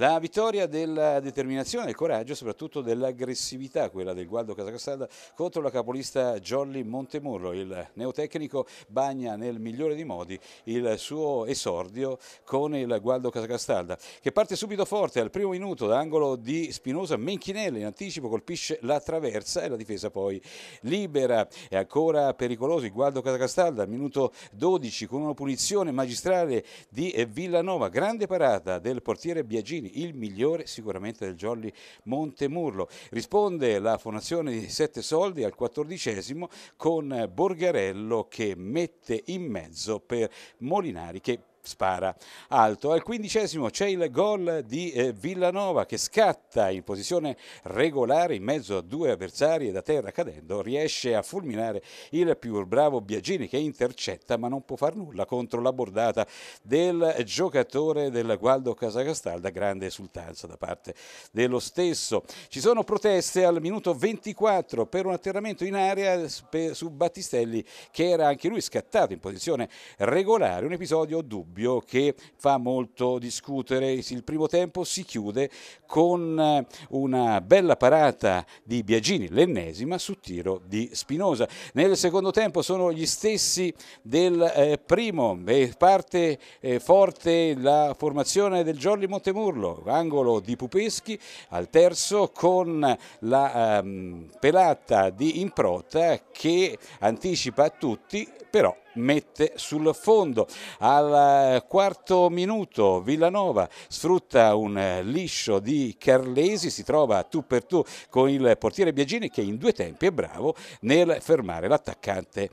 La vittoria della eh, determinazione, del coraggio e soprattutto dell'aggressività, quella del Gualdo Casacastalda contro la capolista Jolly Montemurro. Il neotecnico bagna nel migliore dei modi il suo esordio con il Gualdo Casacastalda che parte subito forte al primo minuto d'angolo di Spinosa. Menchinella in anticipo colpisce la traversa e la difesa poi libera. È ancora pericoloso il Gualdo Casacastalda al minuto 12 con una punizione magistrale di Villanova. Grande parata del portiere Biagini Giardini, il migliore sicuramente del Jolly Montemurlo. Risponde la formazione di sette soldi al quattordicesimo con Borgarello che mette in mezzo per Molinari che spara alto. Al quindicesimo c'è il gol di eh, Villanova che scatta in posizione regolare in mezzo a due avversari e da terra cadendo riesce a fulminare il più bravo Biagini che intercetta ma non può far nulla contro la bordata del giocatore del Gualdo Casagastalda, grande esultanza da parte dello stesso. Ci sono proteste al minuto 24 per un atterramento in area eh, su Battistelli che era anche lui scattato in posizione regolare, un episodio dubbio dubbio che fa molto discutere. Il primo tempo si chiude con eh, una bella parata di Biagini, l'ennesima, su tiro di Spinosa. Nel secondo tempo sono gli stessi del eh, primo, e parte eh, forte la formazione del Giorli Montemurlo, angolo di Pupeschi, al terzo con la ehm, pelata di Improta che anticipa a tutti, però mette sul fondo. Al eh, quarto minuto Villanova sfrutta un eh, liscio di Carlesi, si trova tu per tu con il portiere Biagini che in due tempi è bravo nel fermare l'attaccante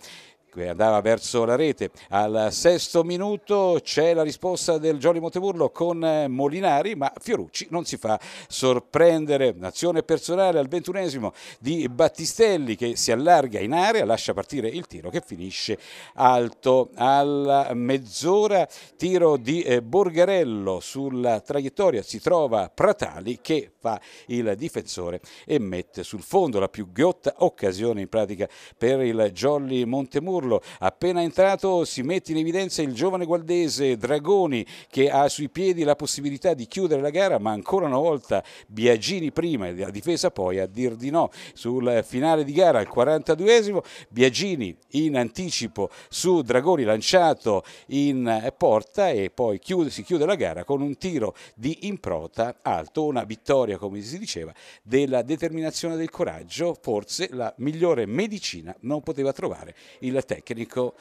andava verso la rete. Al sesto minuto c'è la risposta del Gioli Monteburlo con Molinari, ma Fiorucci non si fa sorprendere. Azione personale al ventunesimo di Battistelli che si allarga in area, lascia partire il tiro che finisce alto alla mezz'ora. Tiro di eh, Borgarello sulla traiettoria si trova Pratali che fa il difensore e mette sul fondo la più ghiotta occasione in pratica per il Jolly Montemurlo dirlo. Appena entrato si mette in evidenza il giovane gualdese Dragoni che ha sui piedi la possibilità di chiudere la gara, ma ancora una volta Biagini prima e la difesa poi a dir di no. Sul finale di gara al 42esimo Biagini in anticipo su Dragoni lanciato in porta e poi chiude, si chiude la gara con un tiro di improta alto, una vittoria come si diceva della determinazione del coraggio, forse la migliore medicina non poteva trovare il tempo tecnico